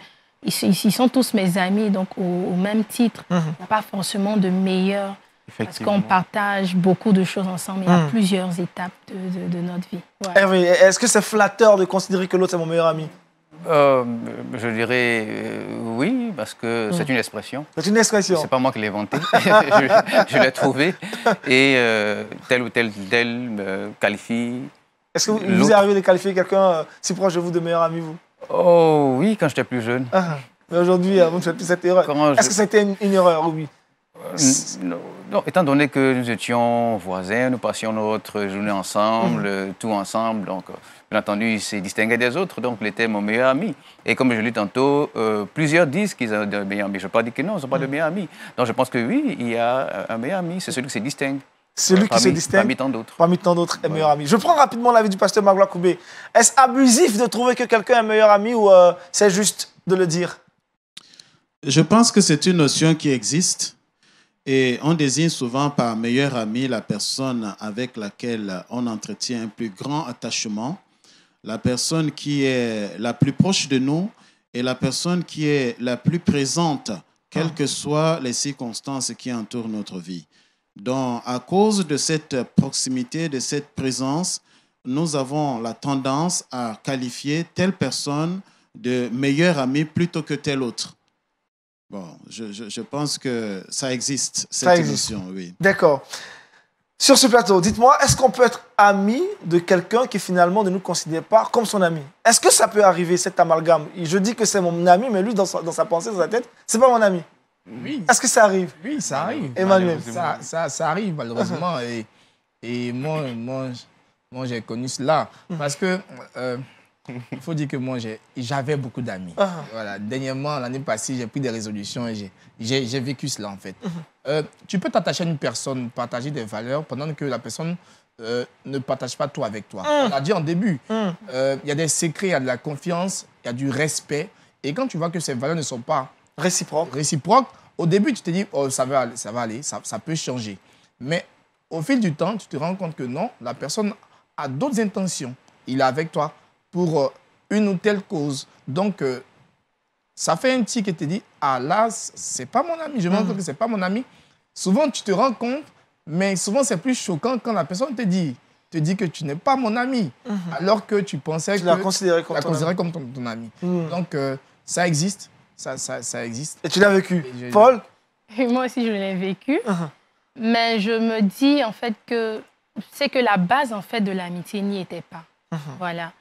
S3: ils, sont tous mes amis, donc au, même titre, mhm. il n'y a pas forcément de meilleur. Parce qu'on partage beaucoup de choses ensemble. Il y a mhm. plusieurs étapes de, notre vie.
S1: est-ce que c'est flatteur de considérer que l'autre est mon meilleur ami
S5: euh, je dirais euh, oui, parce que mhm. c'est une expression. C'est une expression. C'est pas moi qui l'ai inventée. je, l'ai trouvée. Et euh, tel ou tel, tel me qualifie. Est-ce que vous, vous arrivez
S1: de qualifier quelqu'un si proche de vous de meilleur ami, vous
S5: Oh oui, quand j'étais plus jeune. Ah,
S1: mais aujourd'hui, avant de faites plus cette erreur. Est-ce que c'était une, une, erreur, oui
S5: euh, non, étant donné que nous étions voisins, nous passions notre journée ensemble, mhm. euh, tout ensemble, donc euh, bien entendu, il s'est distingué des autres, donc il était mon meilleur ami. Et comme je l'ai dit tantôt, plusieurs disent qu'ils ont de meilleurs amis. Je ne pas dit que non, ils pas de mhm. meilleurs amis. Donc je pense que oui, il y a un meilleur ami, c'est celui qui se distingue. Celui qui se distingue parmi tant d'autres.
S1: Parmi tant d'autres meilleur ami. Je prends rapidement l'avis du pasteur Magloire Koubé. Est-ce abusif de trouver que quelqu'un est meilleur ami ou euh,
S2: c'est juste de le dire Je pense que c'est une notion qui existe. Et on désigne souvent par meilleur ami la personne avec laquelle on entretient un plus grand attachement, la personne qui est la plus proche de nous et la personne qui est la plus présente, quelles ah. que soient les circonstances qui entourent notre vie. Donc, à cause de cette proximité, de cette présence, nous avons la tendance à qualifier telle personne de meilleur ami plutôt que telle autre. Bon, je, pense que ça existe, cette ça oui.
S1: D'accord. Sur ce plateau, dites-moi, est-ce qu'on peut être ami de quelqu'un qui finalement ne nous considère pas comme son ami Est-ce que ça peut arriver, cet amalgame Je dis que c'est mon ami, mais lui, dans sa, dans sa pensée, dans sa tête, c'est pas mon ami. Oui. Est-ce que ça arrive Oui, ça ah arrive. Emmanuel ça,
S6: ça, ça, arrive, malheureusement. et, et moi, moi, moi j'ai connu cela. Parce que, euh, il faut dire que moi, j'avais beaucoup d'amis. Ah. voilà. Dernièrement, l'année passée, j'ai pris des résolutions et j'ai vécu cela, en fait. Mhm. Euh, tu peux t'attacher à une personne, partager des valeurs, pendant que la personne euh, ne partage pas tout avec toi. Ah. On a dit en début, il y a des secrets, il y a de la confiance, il y a du respect. Et quand tu vois que ces valeurs ne sont pas réciproques, réciproques au début, tu te dis, oh, ça va aller, ça, va aller ça, peut changer. Mais au fil du temps, tu te rends compte que non, la personne a d'autres intentions. Il est avec toi pour euh, une ou telle cause. Donc, euh, ça fait un petit tu te dit, ah là, c'est pas mon ami. Je me rends compte mm. que c'est pas mon ami. Souvent, tu te rends compte, mais souvent, c'est plus choquant quand la personne te dit, te dit que tu n'es pas mon ami, mm-hmm. alors que tu pensais que... Tu l'as considéré comme, ton, ami. Mm. Donc, euh, ça existe. Ça, existe. Et tu l'as vécu, Paul
S3: Moi aussi, je l'ai vécu. Uh-huh. Mais je me dis, en fait, que c'est que la base, en fait, de l'amitié n'y était pas. Uh-huh. Voilà.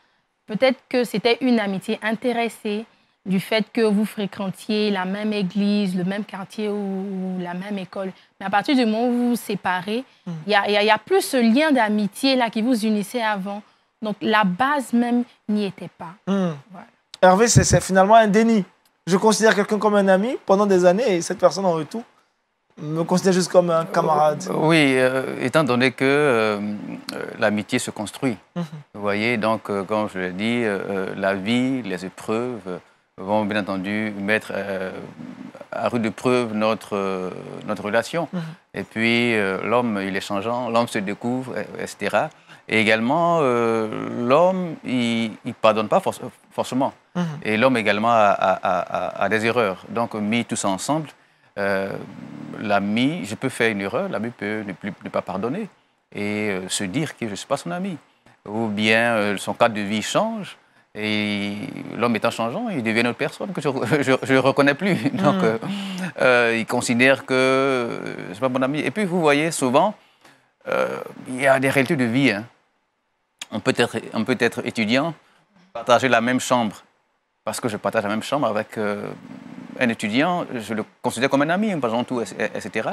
S3: Peut-être que c'était une amitié intéressée du fait que vous fréquentiez la même église, le même quartier ou, la même école. Mais à partir du moment où vous vous séparez, uh-huh. il y n'y a, plus ce lien d'amitié là qui vous unissait avant. Donc la base même n'y était pas.
S1: Hervé, c'est finalement un déni je considère quelqu'un comme un ami pendant des années et cette personne en retour me considère juste comme un camarade. Euh,
S5: oui, euh, étant donné que euh, l'amitié se construit. Mhm. Vous voyez, donc, comme je l'ai dit, la vie, les épreuves vont bien entendu mettre à rude épreuve notre, notre relation. Mhm. Et puis, l'homme, il est changeant, l'homme se découvre, etc. Et également, euh, l'homme, il ne pardonne pas forcément. Mhm. Et l'homme également a, des erreurs. Donc, mis tous ensemble, euh, l'ami, je peux faire une erreur, l'ami peut ne, pas pardonner et euh, se dire que je ne suis pas son ami. Ou bien son cadre de vie change. Et l'homme étant changeant, il devient une autre personne que je ne reconnais plus. Donc, mhm. il considère que ne suis pas mon ami. Et puis, vous voyez, souvent, il y a des réalités de vie. Hein on peut être, on peut être étudiant, partager la même chambre, parce que je partage la même chambre avec euh, un étudiant, je le considère comme un ami, par exemple, tout, etc.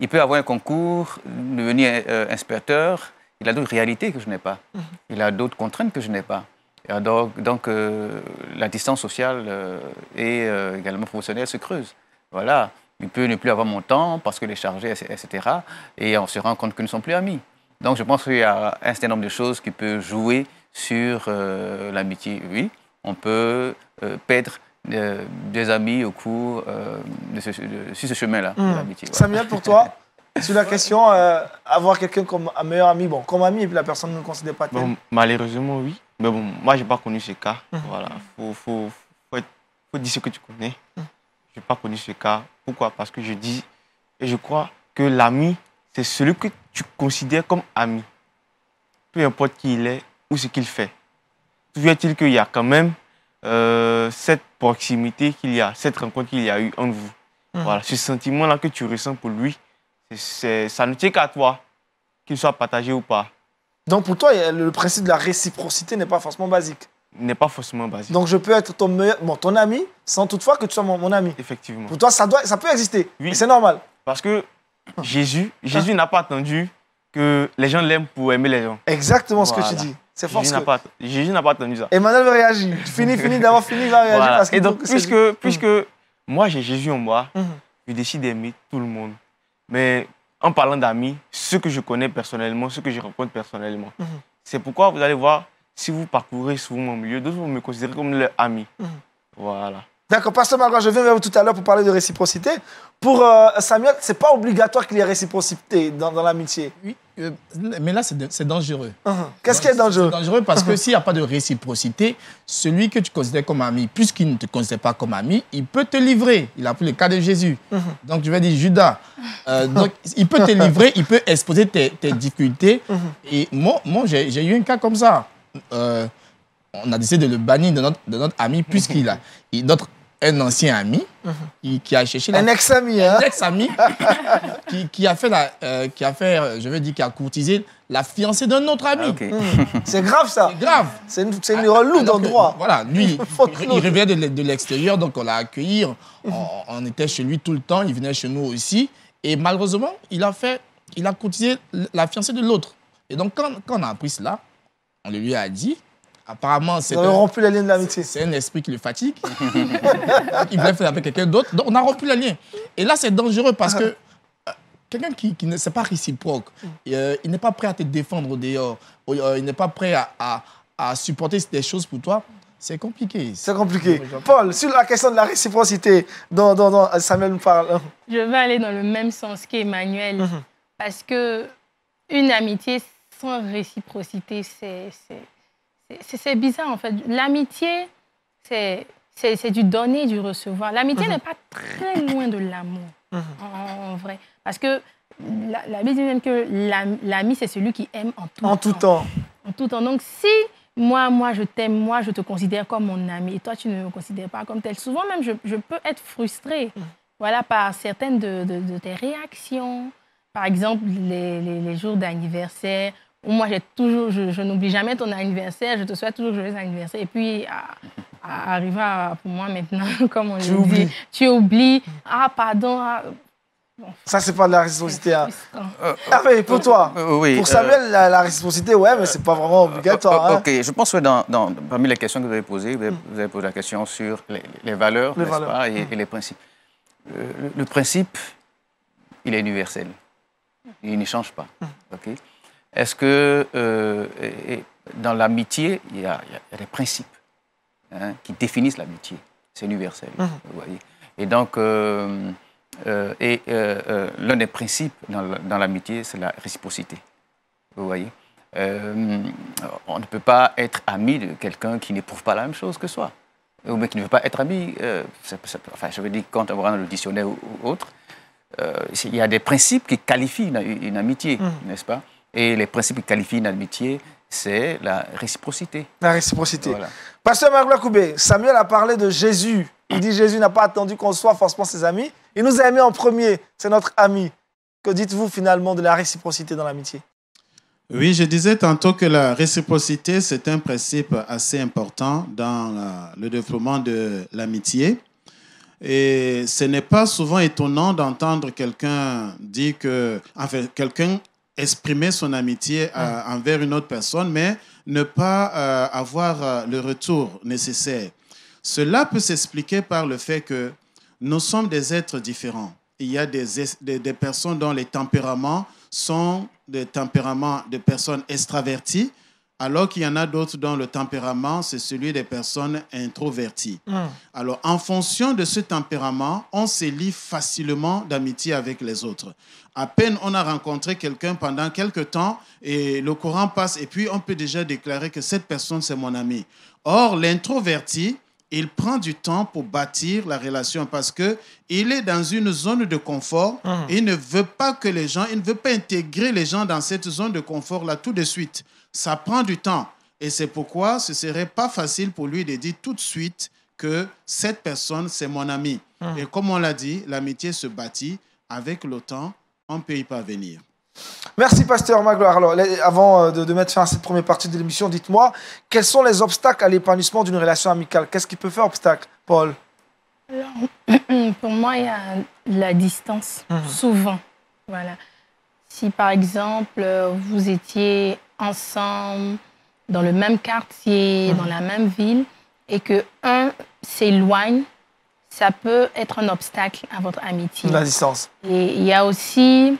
S5: Il peut avoir un concours, devenir euh, inspecteur, il a d'autres réalités que je n'ai pas, mhm. il a d'autres contraintes que je n'ai pas. donc, euh, la distance sociale et également professionnelle se creuse. Voilà, il peut ne plus avoir mon temps parce que les chargé, etc. Et on se rend compte qu'ils ne sont plus amis. Donc je pense qu'il y a un certain nombre de choses qui peuvent jouer sur euh, l'amitié. Oui, on peut euh, perdre euh, des amis au cours de ce, chemin-là, mmh. l'amitié. Ouais.
S1: pour toi sur la question, avoir quelqu'un comme un meilleur ami, bon, comme ami, et puis la personne ne le considère pas tel.
S4: malheureusement, oui. Mais bon, moi, je n'ai pas connu ce cas. Hmm. Voilà, il faut, dire ce que tu connais. Hmm. J'ai Je n'ai pas connu ce cas. Pourquoi Parce que je dis, et je crois que l'ami, c'est celui que tu considères comme ami, peu importe qui il est ou ce qu'il fait. vient- il qu'il y a quand même euh, cette proximité qu'il y a, cette rencontre qu'il y a eu entre vous. Hmm. Voilà, ce sentiment-là que tu ressens pour lui, c'est, ça ne tient qu'à toi, qu'il soit partagé ou pas.
S1: Donc pour toi, le principe de la réciprocité n'est pas forcément basique N'est pas forcément basique. Donc je peux être ton, meilleur, ton ami sans toutefois que tu sois mon, mon ami Effectivement. Pour toi, ça, doit, ça peut exister, oui. c'est normal. Parce
S4: que Jésus, Jésus n'a pas attendu que les gens l'aiment pour aimer les gens. Exactement ce que tu dis. C'est fort. Jésus n'a pas, attendu ça. Emmanuel va réagir. Fini, fini d'avoir fini, va réagir. donc, puisque, puisque moi, j'ai Jésus en moi, mhm. je décide d'aimer tout le monde. Mais en parlant d'amis, ceux que je connais personnellement, ceux que je rencontre personnellement. Mhm. C'est pourquoi vous allez voir, si vous parcourez souvent mon milieu, d'autres vont me considérer comme leur ami. Mhm. Voilà. D'accord, Pasteur Margot,
S1: je viens vers vous tout à l'heure pour parler de réciprocité. Pour euh, Samuel, ce n'est pas obligatoire qu'il y ait réciprocité dans, l'amitié. Oui, euh, mais là, c'est dangereux. Uh-huh.
S6: Qu'est-ce qui est dangereux C'est dangereux parce que uh-huh. s'il n'y a pas de réciprocité, celui que tu considères comme ami, puisqu'il ne te considère pas comme ami, il peut te livrer. Il a pris le cas de Jésus. Uh-huh. Donc, je vais dire Judas. Euh, donc, il peut te livrer, il peut exposer tes, tes difficultés. Et moi, moi j'ai eu un cas comme ça on a décidé de le bannir de notre, ami, puisqu'il a notre, un ancien ami mhm. qui a cherché... un
S1: ex-ami, hein. Un
S6: ex-ami qui, a fait, la, euh, qui a fait, euh, je veux dire, qui a courtisé la fiancée d'un autre ami. Ah,
S1: mhm. C'est grave, ça. C'est grave. C'est une, c'est une d'endroit.
S6: Voilà, lui, il, revient de, de l'extérieur, donc on l'a accueilli. On, était chez lui tout le temps, il venait chez nous aussi. Et malheureusement, il a fait, il a courtisé la fiancée de l'autre. Et donc, quand, on a appris cela, on lui a dit. Apparemment, c'est. On C'est un esprit qui le fatigue. il veut faire avec quelqu'un d'autre. Donc, on a rompu la lien. Et là, c'est dangereux parce que euh, quelqu'un qui, qui, ne sait pas réciproque, euh, il n'est pas prêt à te défendre dehors, euh, il n'est pas prêt à, supporter des choses pour toi, c'est compliqué. C'est compliqué.
S1: Paul, sur la question de la réciprocité dont, dans Samuel nous parle.
S3: Je vais aller dans le même sens qu'Emmanuel, Emmanuel parce que une amitié sans réciprocité, c'est c'est bizarre en fait. L'amitié, c'est du donner, du recevoir. L'amitié mhm. n'est pas très loin de l'amour, mhm. en, vrai. Parce que la, Bible dit même que l'ami, c'est celui qui aime en tout temps. En tout temps. Donc si moi, moi, je t'aime, moi, je te considère comme mon ami, et toi, tu ne me considères pas comme tel. Souvent même, je, je peux être frustrée mhm. voilà, par certaines de, de, tes réactions. Par exemple, les, les jours d'anniversaire, moi, j'ai toujours, je, n'oublie jamais ton anniversaire. Je te souhaite toujours joyeux anniversaire. Et puis, arriver à, pour moi maintenant, comme on tu oublies. dit, tu oublies. Ah, pardon. Ah. Ça,
S1: c'est pas de la responsabilité. Euh, euh, ah, mais pour toi,
S5: euh, oui, pour Samuel,
S3: la, responsabilité, oui, ouais, mais c'est
S1: pas vraiment obligatoire. Hein. Ok,
S5: je pense que dans, parmi les questions que vous avez posées, vous avez, posé la question sur les, valeurs, Pas, et, les principes. Le, principe, il est universel. Il ne change pas. ok est-ce que euh, dans l'amitié, il y, a des principes hein, qui définissent l'amitié C'est universel, mhm. vous voyez. Et donc, euh, euh, l'un des principes dans, l'amitié, c'est la réciprocité, vous voyez. on ne peut pas être ami de quelqu'un qui n'éprouve pas la même chose que soi, ou mais qui ne veut pas être ami. enfin, je veux dire, quand on va dans le dictionnaire ou, autre, il y a des principes qui qualifient une, amitié, mhm. n'est-ce pas et les principes qui qualifient amitié, c'est la réciprocité.
S1: La réciprocité. Pasteur Marc Samuel a parlé de Jésus. Il dit Jésus n'a pas attendu qu'on soit forcément ses amis. Il nous a aimés en premier. C'est notre ami. Que dites-vous finalement de la réciprocité dans l'amitié
S2: Oui, je disais tantôt que la réciprocité, c'est un principe assez important dans euh, le développement de l'amitié. Et ce n'est pas souvent étonnant d'entendre quelqu'un dire que, enfin, quelqu'un exprimer son amitié euh, mm. envers une autre personne, mais ne pas euh, avoir euh, le retour nécessaire. Cela peut s'expliquer par le fait que nous sommes des êtres différents. Il y a des personnes dont les tempéraments sont des tempéraments de personnes extraverties alors qu'il y en a d'autres dont le tempérament, c'est celui des personnes introverties. Hmm. Alors, en fonction de ce tempérament, on se lie facilement d'amitié avec les autres. À peine on a rencontré quelqu'un pendant quelques temps et le courant passe et puis on peut déjà déclarer que cette personne, c'est mon ami. Or, l'introverti, il prend du temps pour bâtir la relation parce que il est dans une zone de confort. Hmm. il ne veut pas que les gens, il ne veut pas intégrer les gens dans cette zone de confort là tout de suite. Ça prend du temps. Et c'est pourquoi ce serait pas facile pour lui de dire tout de suite que cette personne, c'est mon ami. Hmm. Et comme on l'a dit, l'amitié se bâtit. Avec le temps, on peut y pas venir.
S1: Merci, pasteur Magloire. Alors, avant euh, de, mettre fin à cette première partie de l'émission, dites-moi, quels sont les obstacles à l'épanouissement d'une relation amicale Qu'est-ce qui peut faire obstacle, Paul
S3: Pour moi, il y a la distance, mhm. souvent. Voilà. Si par exemple, euh, vous étiez ensemble dans le même quartier, mhm. dans la même ville, et que un s'éloigne, ça peut être un obstacle à votre amitié. La distance. Et il y a aussi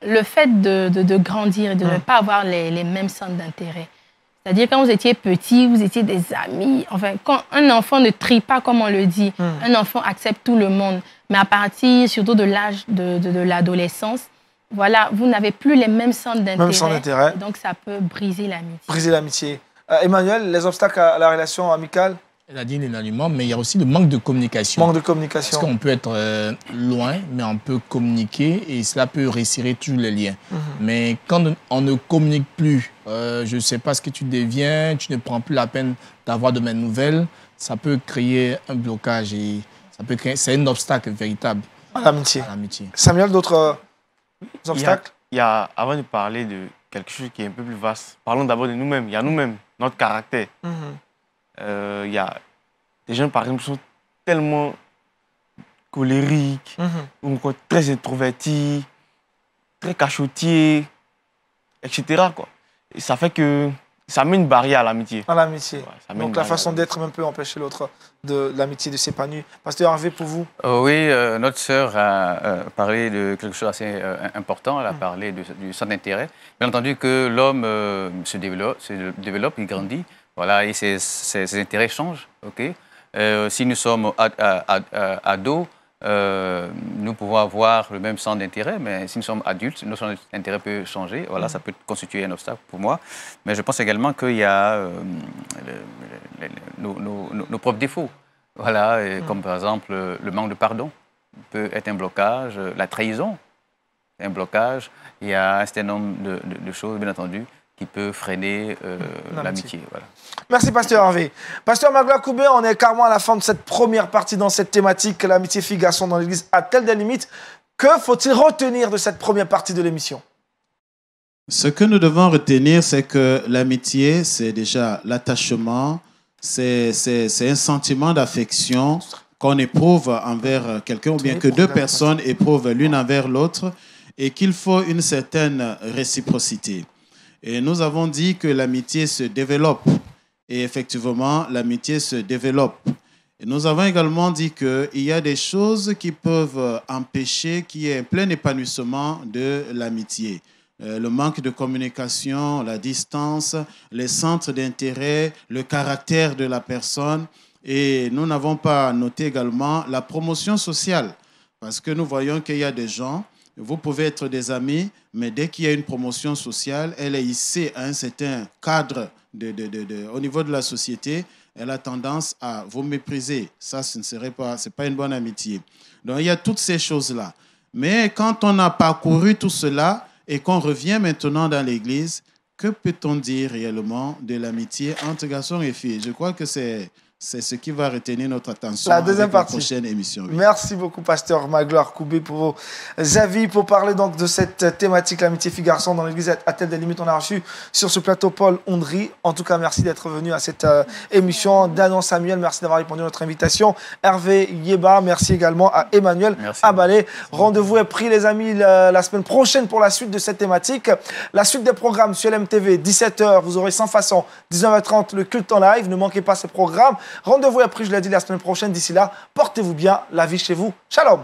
S3: le fait de, de, grandir et de ne mhm. pas avoir les, les mêmes centres d'intérêt. C'est-à-dire quand vous étiez petit, vous étiez des amis. Enfin, quand un enfant ne trie pas, comme on le dit, mhm. un enfant accepte tout le monde. Mais à partir surtout de l'âge de, de l'adolescence, voilà, vous n'avez plus les mêmes centres d'intérêt. Donc ça peut briser l'amitié.
S1: Briser l'amitié. Euh, Emmanuel, les obstacles à la relation amicale Elle a dit l'éloignement, mais il
S6: y a aussi le manque de communication. Manque de communication. Parce qu'on peut être euh, loin, mais on peut communiquer et cela peut resserrer tous les liens. Mhm. Mais quand on ne communique plus, euh, je ne sais pas ce que tu deviens, tu ne prends plus la peine d'avoir de mes nouvelles, ça peut créer un blocage et ça peut créer, c'est un obstacle véritable à l'amitié. Samuel, d'autres
S4: il y, a, Avant de parler de quelque chose qui est un peu plus vaste, parlons d'abord de nous-mêmes. Il y a nous-mêmes, notre caractère. Mhm. Euh, il y a des gens, par exemple, sont tellement colériques, mhm. ou très introvertis, très cachotiers, etc. Quoi. Et ça fait que ça met une barrière à l'amitié.
S1: À l'amitié. Donc la façon d'être un peut empêcher l'autre de l'amitié de s'épanouir. Pasteur Harvey, pour vous
S5: euh, Oui, euh, notre sœur a euh, parlé de quelque chose d'assez important. Elle a mm. parlé de, du centre d'intérêt. Bien entendu que l'homme se, développe, développe, il grandit. Voilà, et ses, intérêts changent. Ok. si nous sommes ados, euh, nous pouvons avoir le même sens d'intérêt, mais si nous sommes adultes, notre centre d'intérêt peut changer. Voilà, ça peut constituer un obstacle pour moi. Mais je pense également qu'il y a euh, nos, propres défauts. Voilà, hmm. comme par exemple euh, le manque de pardon peut être un blocage, la trahison, un blocage. Il y a un certain nombre de choses, bien entendu, qui peut freiner euh, mmh, l'amitié.
S1: Merci, Pasteur Hervé. Pasteur Magloire Koubé, on est carrément à la fin de cette première partie dans cette thématique. L'amitié fille-garçon dans l'Église a-t-elle des limites Que faut-il retenir de cette première partie de l'émission
S2: Ce que nous devons retenir, c'est que l'amitié, c'est déjà l'attachement, c'est un sentiment d'affection qu'on éprouve envers quelqu'un, ou bien que deux personnes éprouvent l'une envers l'autre, et qu'il faut une certaine réciprocité. Et nous avons dit que l'amitié se développe. Et effectivement, l'amitié se développe. nous avons également dit qu'il y a des choses qui peuvent empêcher qu'il y ait un plein épanouissement de l'amitié. Euh, le manque de communication, la distance, les centres d'intérêt, le caractère de la personne. Et nous n'avons pas noté également la promotion sociale, parce que nous voyons qu'il y a des gens, vous pouvez être des amis, mais dès qu'il y a une promotion sociale, elle est hissée à un certain cadre de, de, de, au niveau de la société, elle a tendance à vous mépriser. Ça, ce ne serait pas, c'est pas une bonne amitié. Donc, il y a toutes ces choses-là. Mais quand on a parcouru tout cela et qu'on revient maintenant dans l'Église, que peut-on dire réellement de l'amitié entre garçons et filles Je crois que c'est c'est ce qui va retenir notre attention la deuxième partie. la prochaine
S1: émission. Merci beaucoup, Pasteur Magloire Koubé, pour vos avis, pour parler donc de cette thématique, l'amitié fille-garçon dans l'église à telle des limites. On a reçu sur ce plateau Paul Ondry. En tout cas, merci d'être venu à cette euh, émission. Danon Samuel, merci d'avoir répondu à notre invitation. Hervé Yeba, merci également à Emmanuel Abalé. Rendez-vous est pris, les amis, la, semaine prochaine pour la suite de cette thématique. La suite des programmes sur LMTV, 17h, vous aurez sans façon, 19h30, le culte en live. Ne manquez pas ce programme. Rendez-vous après, je l'ai dit, la semaine prochaine. D'ici là, portez-vous bien, la vie chez vous. Shalom